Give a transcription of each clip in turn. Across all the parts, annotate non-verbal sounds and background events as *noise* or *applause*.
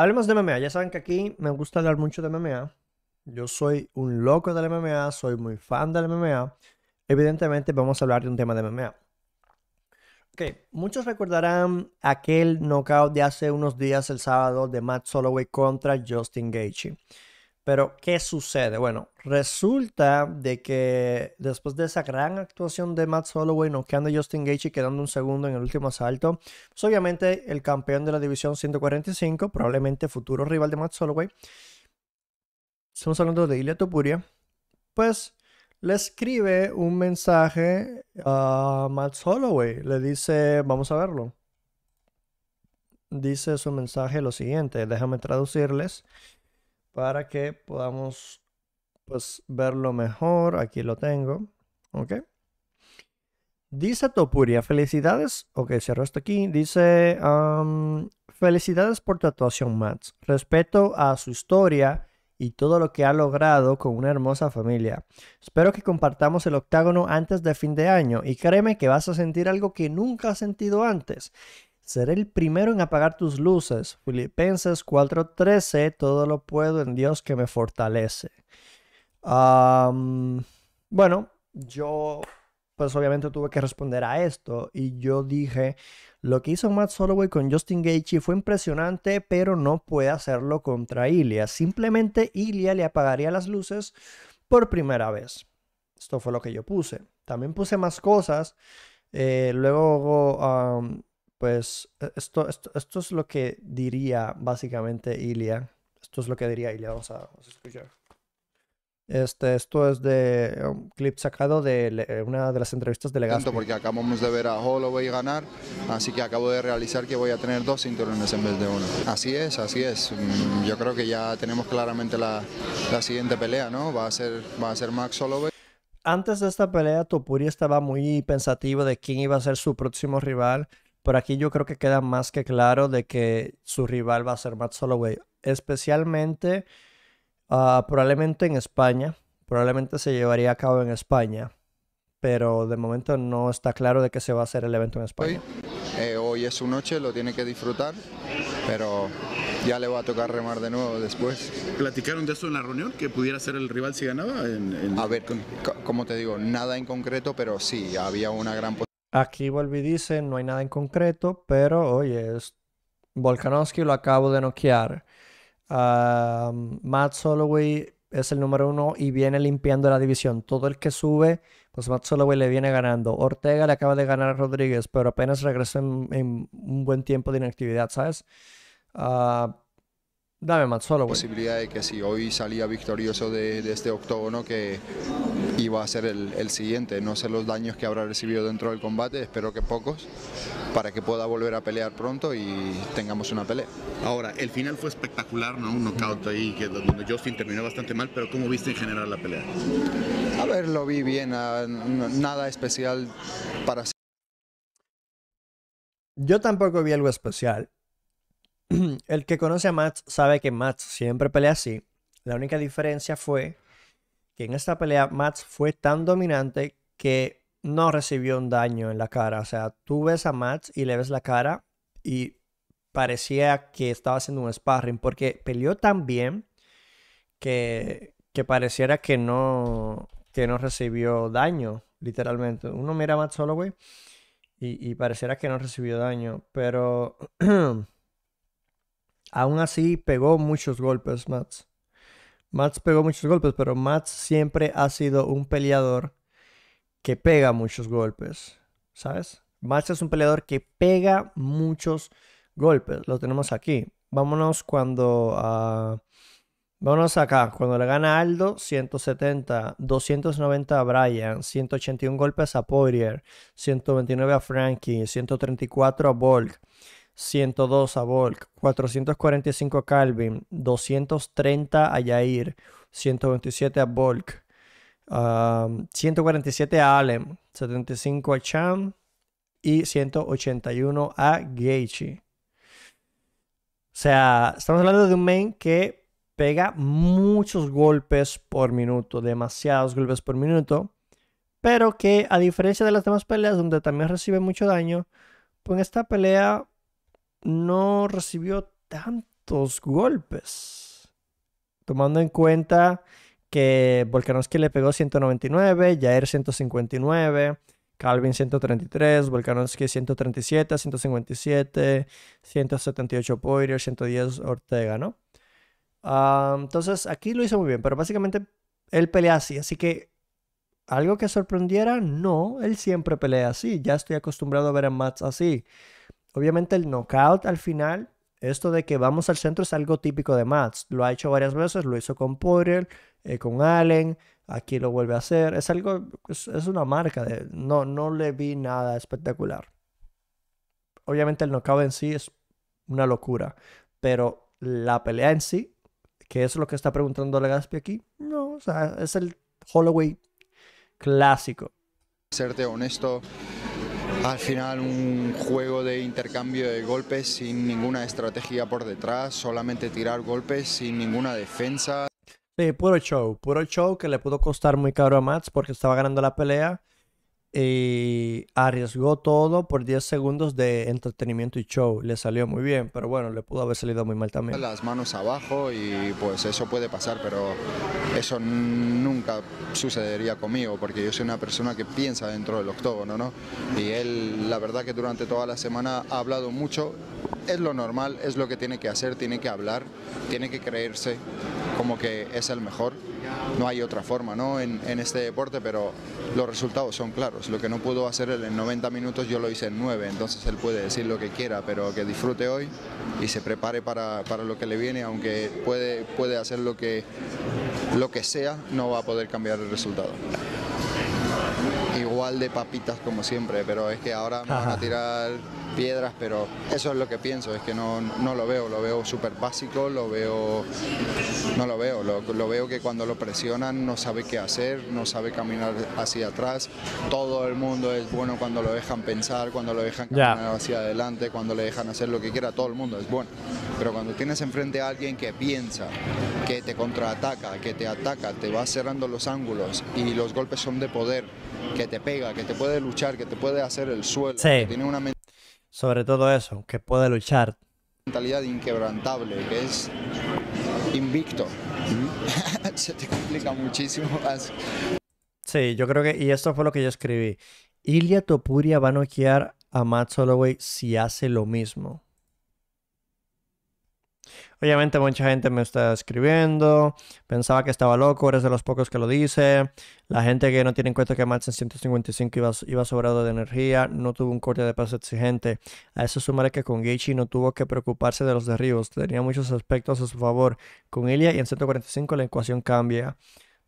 Hablemos de MMA. Ya saben que aquí me gusta hablar mucho de MMA. Yo soy un loco del MMA, soy muy fan del MMA. Evidentemente vamos a hablar de un tema de MMA. Ok, muchos recordarán aquel knockout de hace unos días el sábado de Matt Soloway contra Justin Gaethje. Pero, ¿qué sucede? Bueno, resulta de que después de esa gran actuación de Matt Holloway noqueando a Justin Gaethje y quedando un segundo en el último asalto, pues obviamente el campeón de la división 145, probablemente futuro rival de Matt Holloway, estamos hablando de Ilia Topuria, pues le escribe un mensaje a Matt Holloway. Le dice, vamos a verlo. Dice su mensaje lo siguiente, déjame traducirles para que podamos pues verlo mejor. Aquí lo tengo. Ok. Dice Topuria, felicidades. Ok, cierro esto aquí. Dice, felicidades por tu actuación, Mats. Respeto a su historia y todo lo que ha logrado con una hermosa familia. Espero que compartamos el octágono antes de fin de año y créeme que vas a sentir algo que nunca has sentido antes. Seré el primero en apagar tus luces. Filipenses 4:13, todo lo puedo en Dios que me fortalece. bueno, yo pues obviamente tuve que responder a esto y yo dije, lo que hizo Matt Soloway con Justin Gaethje fue impresionante, pero no puede hacerlo contra Ilia. Simplemente Ilia le apagaría las luces por primera vez. Esto fue lo que yo puse. También puse más cosas. Eh, luego pues e-, esto, esto, es lo que diría básicamente Ilia. Esto es lo que diría Ilia, vamos a, escuchar. Este, esto es de un um, clip sacado de eh, una de las entrevistas de Legacy. porque acabamos de ver a Holloway ganar, así que acabo de realizar que voy a tener dos cinturones en vez de uno. Así es, así es. Mm, yo creo que ya tenemos claramente la, la siguiente pelea, ¿no? Va a ser, va a ser Max Holloway. Antes de esta pelea, Topuri estaba muy pensativo de quién iba a ser su próximo rival. Por aquí yo creo que queda más que claro de que su rival va a ser Matt Soloway. especialmente ah, probablemente en España, probablemente se llevaría a cabo en España, pero de momento no está claro de que se va a hacer el evento en España. Eh, hoy, es su noche, lo tiene que disfrutar, pero ya le va a tocar remar de nuevo después. ¿Platicaron de eso en la reunión? ¿Que pudiera ser el rival si ganaba? A ver, como te digo, nada en concreto, pero sí, había una gran posibilidad. Aquí volví, dice, no hay nada en concreto, pero oye, es... Volkanovski lo acabo de noquear. Matt Soloway es el número uno y viene limpiando la división. Todo el que sube, pues Matt Soloway le viene ganando. Ortega le acaba de ganar a Rodríguez, pero apenas regresa en, un buen tiempo de inactividad, ¿sabes? Uh, Dame más La Posibilidad de que si hoy salía victorioso de, de este octógono que iba a ser el, siguiente. No sé los daños que habrá recibido dentro del combate, espero que pocos, para que pueda volver a pelear pronto y tengamos una pelea. Ahora, el final fue espectacular, ¿no? Un knockout ahí que donde Justin terminó bastante mal, pero ¿cómo viste en general la pelea? A ver, lo vi bien, ah, nada especial para... Yo tampoco vi algo especial *clears throat* el que conoce a Matt sabe que Matt siempre pelea así. La única diferencia fue que en esta pelea Matt fue tan dominante que no recibió un daño en la cara. O sea, tú ves a Matt y le ves la cara y parecía que estaba haciendo un sparring porque peleó tan bien que, que pareciera que no, que no recibió daño, literalmente. Uno mira a Matt Holloway y, y pareciera que no recibió daño, pero... *clears throat* aún así pegó muchos golpes Mats. Mats pegó muchos golpes, pero Mats siempre ha sido un peleador que pega muchos golpes, ¿sabes? Mats es un peleador que pega muchos golpes, lo tenemos aquí. Vámonos cuando... Ah, vámonos acá, cuando le gana Aldo, 170, 290 a Brian, 181 golpes a Poirier, 129 a Frankie, 134 a Volk. 102 a Volk, 445 a Calvin, 230 a Yair, 127 a Volk, 147 a Allen, 75 a Cham y 181 a Gaethje. O sea, estamos hablando de un main que pega muchos golpes por minuto, demasiados golpes por minuto, pero que a diferencia de las demás peleas donde también recibe mucho daño, pues en esta pelea no recibió tantos golpes. Tomando en cuenta que Volkanovski le pegó 199, Jair 159, Calvin 133, Volkanovski 137, 157, 178 Poirier, 110 Ortega, ¿no? Ah, entonces aquí lo hizo muy bien, pero básicamente él pelea así, así que algo que sorprendiera, no, él siempre pelea así, ya estoy acostumbrado a ver a Mats así. Obviamente el knockout al final, esto de que vamos al centro es algo típico de Mats. Lo ha hecho varias veces, lo hizo con Poirier, eh, con Allen, aquí lo vuelve a hacer. Es algo, es, una marca, de, no, no le vi nada espectacular. Obviamente el knockout en sí es una locura, pero la pelea en sí, que es lo que está preguntando Legaspi aquí, no, o sea, es el Holloway clásico. Serte honesto, al final un juego de intercambio de golpes sin ninguna estrategia por detrás, solamente tirar golpes sin ninguna defensa. Sí, puro show, puro show que le pudo costar muy caro a Mats porque estaba ganando la pelea y arriesgó todo por 10 segundos de entretenimiento y show. Le salió muy bien, pero bueno, le pudo haber salido muy mal también. Las manos abajo y pues eso puede pasar, pero eso nunca sucedería conmigo porque yo soy una persona que piensa dentro del octógono, ¿no? Y él, la verdad que durante toda la semana ha hablado mucho, es lo normal, es lo que tiene que hacer, tiene que hablar, tiene que creerse como que es el mejor. No hay otra forma ¿no? en, este deporte, pero los resultados son claros. Lo que no pudo hacer él en 90 minutos, yo lo hice en 9, entonces él puede decir lo que quiera, pero que disfrute hoy y se prepare para, para lo que le viene, aunque puede, puede hacer lo que, lo que sea, no va a poder cambiar el resultado de papitas como siempre, pero es que ahora me van a tirar piedras, pero eso es lo que pienso, es que no, no lo veo, lo veo súper básico, lo veo, no lo veo, lo, veo que cuando lo presionan no sabe qué hacer, no sabe caminar hacia atrás, todo el mundo es bueno cuando lo dejan pensar, cuando lo dejan caminar hacia adelante, cuando le dejan hacer lo que quiera, todo el mundo es bueno, pero cuando tienes enfrente a alguien que piensa, que te contraataca, que te ataca, te va cerrando los ángulos y los golpes son de poder, que te que te puede luchar, que te puede hacer el suelo, sí. que tiene una sobre todo eso, que puede luchar. Mentalidad inquebrantable, que es invicto. *laughs* Se te complica muchísimo más. Sí, yo creo que, y esto fue lo que yo escribí. Ilya Topuria va a noquear a Matt Holloway si hace lo mismo. Obviamente mucha gente me está escribiendo, pensaba que estaba loco, eres de los pocos que lo dice. La gente que no tiene en cuenta que Max en 155 iba, sobrado de energía, no tuvo un corte de peso exigente. A eso sumaré que con Gichi no tuvo que preocuparse de los derribos, tenía muchos aspectos a su favor. Con Ilya y en 145 la ecuación cambia.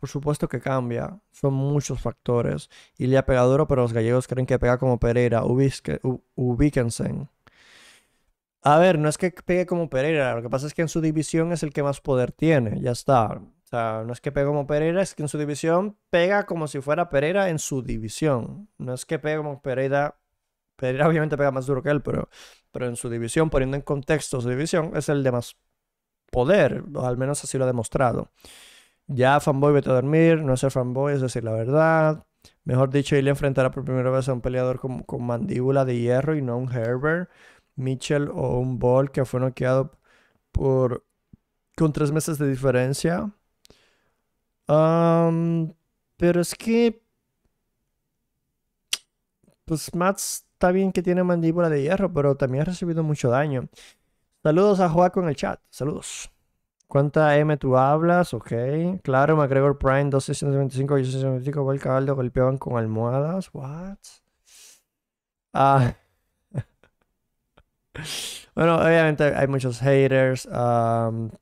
Por supuesto que cambia, son muchos factores. Ilya pega duro, pero los gallegos creen que pega como Pereira, Ubíquense. A ver, no es que pegue como Pereira, lo que pasa es que en su división es el que más poder tiene, ya está. O sea, no es que pegue como Pereira, es que en su división pega como si fuera Pereira en su división. No es que pegue como Pereira. Pereira obviamente pega más duro que él, pero, pero en su división, poniendo en contexto su división, es el de más poder, o al menos así lo ha demostrado. Ya fanboy vete a dormir, no ser fanboy es decir la verdad. Mejor dicho, él enfrentará por primera vez a un peleador con, mandíbula de hierro y no un Herbert. Mitchell o un Ball que fue noqueado por, con tres meses de diferencia. Um, pero es que. Pues Mats está bien que tiene mandíbula de hierro, pero también ha recibido mucho daño. Saludos a Joaco en el chat. Saludos. ¿Cuánta M tú hablas? Ok. Claro, McGregor Prime 2625 y al caballo golpeaban con almohadas. What? Ah. Bueno, obviamente hay muchos haters,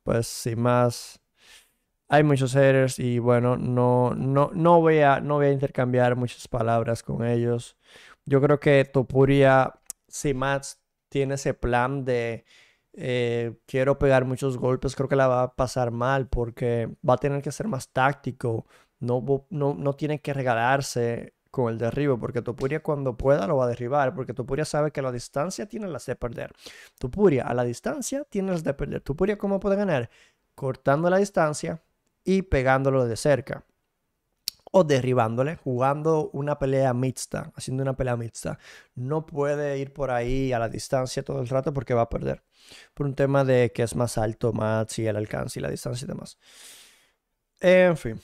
pues sin más, hay muchos haters y bueno, no, no, no, voy a, no voy a intercambiar muchas palabras con ellos. Yo creo que Topuria, sin más, tiene ese plan de eh, quiero pegar muchos golpes, creo que la va a pasar mal porque va a tener que ser más táctico, no, no, no tiene que regalarse con el derribo, porque Topuria cuando pueda lo va a derribar, porque Topuria sabe que la distancia tiene las de perder. Topuria a la distancia tiene las de perder. Topuria cómo puede ganar? Cortando la distancia y pegándolo de cerca. O derribándole, jugando una pelea mixta, haciendo una pelea mixta. No puede ir por ahí a la distancia todo el rato porque va a perder. Por un tema de que es más alto, más y el alcance y la distancia y demás. En fin,